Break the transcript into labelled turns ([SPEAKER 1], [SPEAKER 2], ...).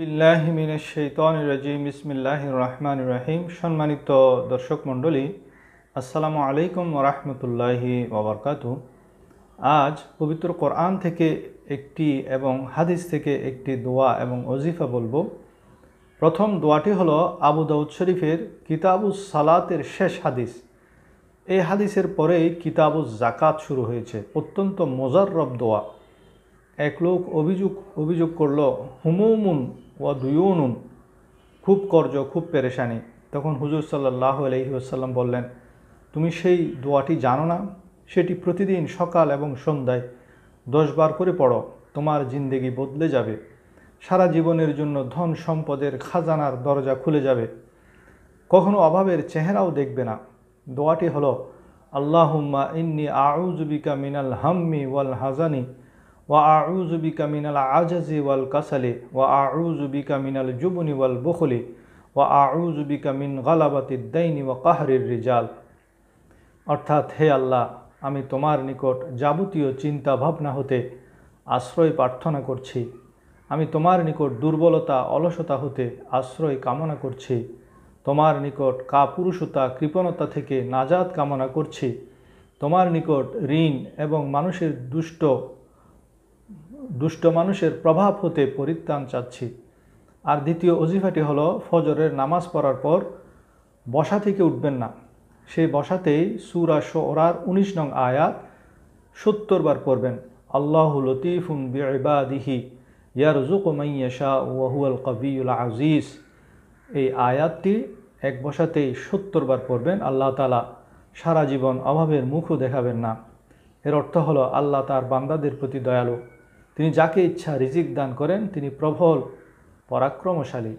[SPEAKER 1] রহমান রাহিম সম্মানিত দর্শক মণ্ডলী আসসালামু আলাইকুম রহমতুল্লাহি ওবরকাতু আজ পবিত্র কোরআন থেকে একটি এবং হাদিস থেকে একটি দোয়া এবং অজিফা বলবো প্রথম দোয়াটি হল আবু দাউদ শরীফের কিতাবুস সালাতের শেষ হাদিস এই হাদিসের পরেই কিতাবুস জাকাত শুরু হয়েছে অত্যন্ত মোজাররব দোয়া এক লোক অভিযোগ অভিযোগ করল হুমুমুন ওয়া দুয়ুনুন খুব কর্জ খুব পেরেশানি তখন হুজুর সাল্লাহ আলহি আসাল্লাম বললেন তুমি সেই দোয়াটি জানো না সেটি প্রতিদিন সকাল এবং সন্ধ্যায় দশবার করে পড়ো তোমার জিন্দেগি বদলে যাবে সারা জীবনের জন্য ধন সম্পদের খাজানার দরজা খুলে যাবে কখনো অভাবের চেহারাও দেখবে না দোয়াটি হলো আল্লাহ ইন্নি আউজবিকা মিনাল হাম্মি ওয়াল হাজানি ওয়া আউজু বিকা মিনাল আজাজি ওয়াল কাসালি ওয়া আউজু বিকা মিনাল জুবনি ওয়াল বখলি ওয়া আউজু বিকা মিন গালাবাতির দাইনি ওয়া কাহারির রিজাল অর্থাৎ হে আল্লাহ আমি তোমার নিকট যাবতীয় চিন্তা ভাবনা হতে আশ্রয় প্রার্থনা করছি আমি তোমার নিকট দুর্বলতা অলসতা হতে আশ্রয় কামনা করছি তোমার নিকট কাপুরুষতা কৃপণতা থেকে নাজাদ কামনা করছি তোমার নিকট ঋণ এবং মানুষের দুষ্ট দুষ্ট মানুষের প্রভাব হতে পরিত্রাণ চাচ্ছি আর দ্বিতীয় অজিফাটি হলো ফজরের নামাজ পড়ার পর বসা থেকে উঠবেন না সেই বসাতেই সুরা সোরার উনিশ নং আয়াত সত্তর বার পড়বেন আল্লাহ লতিফুন বিবাদিহি ইয়ারজুক মাইয়াশা ওয়াহুয়াল কবিউল আজিজ এই আয়াতটি এক বসাতেই সত্তর বার পড়বেন আল্লাহ তালা সারা জীবন অভাবের মুখও দেখাবেন না এর অর্থ হলো আল্লাহ তার বান্দাদের প্রতি দয়ালু তিনি যাকে ইচ্ছা রিজিক দান করেন তিনি প্রবল পরাক্রমশালী